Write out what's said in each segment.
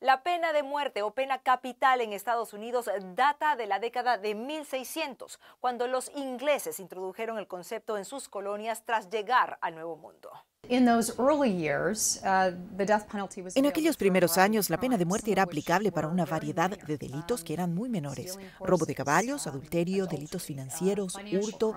La pena de muerte o pena capital en Estados Unidos data de la década de 1600, cuando los ingleses introdujeron el concepto en sus colonias tras llegar al Nuevo Mundo. Uh, en aquellos primeros años, la pena de muerte era aplicable para una variedad de delitos que eran muy menores. Robo de caballos, uh, adulterio, delitos uh, financieros, hurto.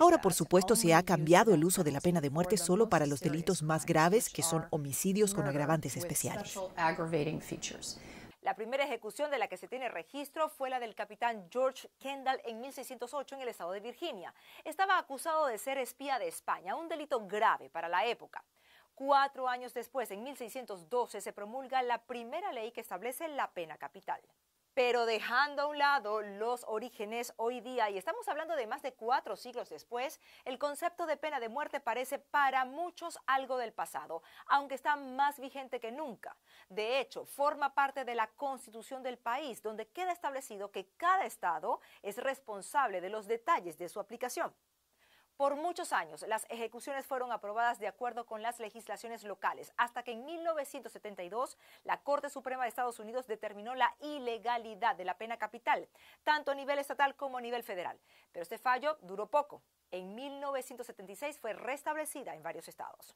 Ahora, por supuesto, se ha cambiado el uso de la pena de muerte solo para los delitos más graves, que son homicidios con agravantes especiales. La primera ejecución de la que se tiene registro fue la del capitán George Kendall en 1608 en el estado de Virginia. Estaba acusado de ser espía de España, un delito grave para la época. Cuatro años después, en 1612, se promulga la primera ley que establece la pena capital pero dejando a un lado los orígenes hoy día, y estamos hablando de más de cuatro siglos después, el concepto de pena de muerte parece para muchos algo del pasado, aunque está más vigente que nunca. De hecho, forma parte de la constitución del país, donde queda establecido que cada estado es responsable de los detalles de su aplicación. Por muchos años, las ejecuciones fueron aprobadas de acuerdo con las legislaciones locales, hasta que en 1972 la Corte Suprema de Estados Unidos determinó la ilegalidad de la pena capital, tanto a nivel estatal como a nivel federal. Pero este fallo duró poco. En 1976 fue restablecida en varios estados.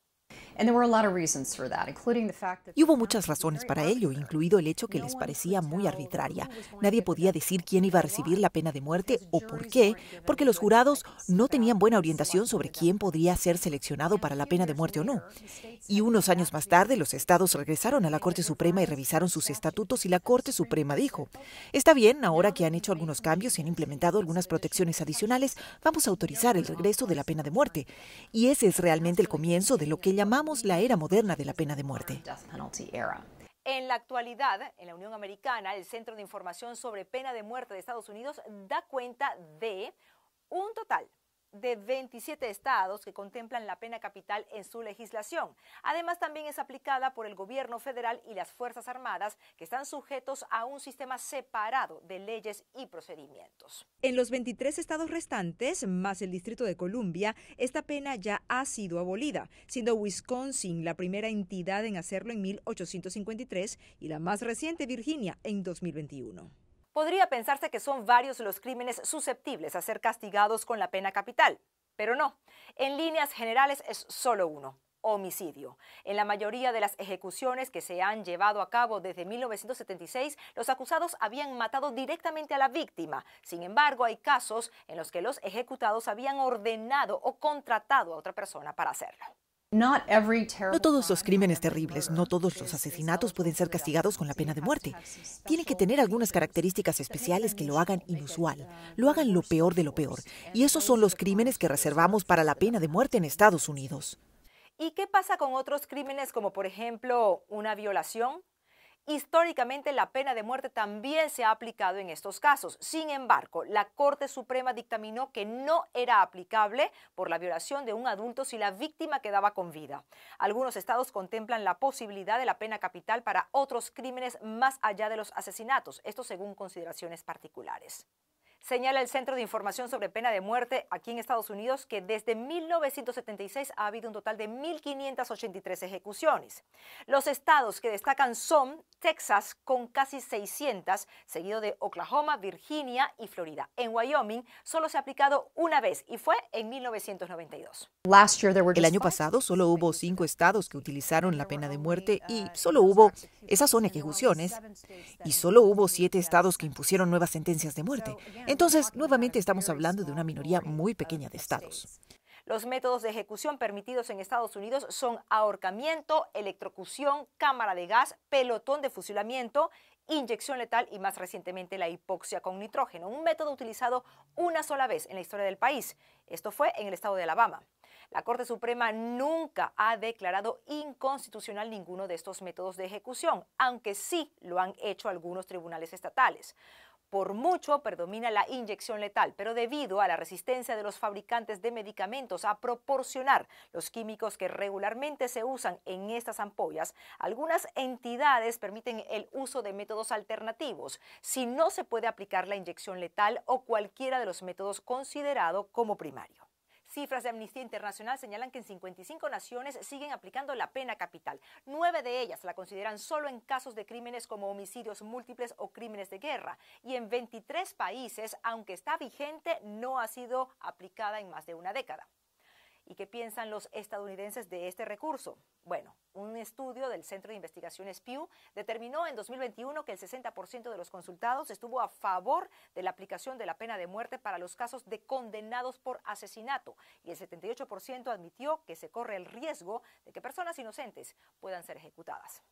Y hubo muchas razones para ello, incluido el hecho que les parecía muy arbitraria. Nadie podía decir quién iba a recibir la pena de muerte o por qué, porque los jurados no tenían buena orientación sobre quién podría ser seleccionado para la pena de muerte o no. Y unos años más tarde, los estados regresaron a la Corte Suprema y revisaron sus estatutos y la Corte Suprema dijo, está bien, ahora que han hecho algunos cambios y han implementado algunas protecciones adicionales, vamos a autorizar el regreso de la pena de muerte. Y ese es realmente el comienzo de lo que llamamos la era moderna de la pena de muerte. En la actualidad, en la Unión Americana, el Centro de Información sobre Pena de Muerte de Estados Unidos da cuenta de un total de 27 estados que contemplan la pena capital en su legislación. Además, también es aplicada por el gobierno federal y las Fuerzas Armadas, que están sujetos a un sistema separado de leyes y procedimientos. En los 23 estados restantes, más el Distrito de Columbia, esta pena ya ha sido abolida, siendo Wisconsin la primera entidad en hacerlo en 1853 y la más reciente Virginia en 2021. Podría pensarse que son varios los crímenes susceptibles a ser castigados con la pena capital, pero no. En líneas generales es solo uno, homicidio. En la mayoría de las ejecuciones que se han llevado a cabo desde 1976, los acusados habían matado directamente a la víctima. Sin embargo, hay casos en los que los ejecutados habían ordenado o contratado a otra persona para hacerlo. No todos los crímenes terribles, no todos los asesinatos pueden ser castigados con la pena de muerte. Tienen que tener algunas características especiales que lo hagan inusual, lo hagan lo peor de lo peor. Y esos son los crímenes que reservamos para la pena de muerte en Estados Unidos. ¿Y qué pasa con otros crímenes como por ejemplo una violación? Históricamente la pena de muerte también se ha aplicado en estos casos. Sin embargo, la Corte Suprema dictaminó que no era aplicable por la violación de un adulto si la víctima quedaba con vida. Algunos estados contemplan la posibilidad de la pena capital para otros crímenes más allá de los asesinatos, esto según consideraciones particulares. Señala el Centro de Información sobre Pena de Muerte aquí en Estados Unidos que desde 1976 ha habido un total de 1.583 ejecuciones. Los estados que destacan son Texas con casi 600, seguido de Oklahoma, Virginia y Florida. En Wyoming solo se ha aplicado una vez y fue en 1992. El año pasado solo hubo cinco estados que utilizaron la pena de muerte y uh, solo hubo, esas son ejecuciones, y solo hubo siete estados que impusieron nuevas sentencias de muerte. Entonces, nuevamente estamos hablando de una minoría muy pequeña de estados. Los métodos de ejecución permitidos en Estados Unidos son ahorcamiento, electrocución, cámara de gas, pelotón de fusilamiento, inyección letal y más recientemente la hipoxia con nitrógeno, un método utilizado una sola vez en la historia del país. Esto fue en el estado de Alabama. La Corte Suprema nunca ha declarado inconstitucional ninguno de estos métodos de ejecución, aunque sí lo han hecho algunos tribunales estatales. Por mucho predomina la inyección letal, pero debido a la resistencia de los fabricantes de medicamentos a proporcionar los químicos que regularmente se usan en estas ampollas, algunas entidades permiten el uso de métodos alternativos si no se puede aplicar la inyección letal o cualquiera de los métodos considerado como primario. Cifras de Amnistía Internacional señalan que en 55 naciones siguen aplicando la pena capital. Nueve de ellas la consideran solo en casos de crímenes como homicidios múltiples o crímenes de guerra. Y en 23 países, aunque está vigente, no ha sido aplicada en más de una década. ¿Y qué piensan los estadounidenses de este recurso? Bueno, un estudio del Centro de Investigaciones Pew determinó en 2021 que el 60% de los consultados estuvo a favor de la aplicación de la pena de muerte para los casos de condenados por asesinato y el 78% admitió que se corre el riesgo de que personas inocentes puedan ser ejecutadas.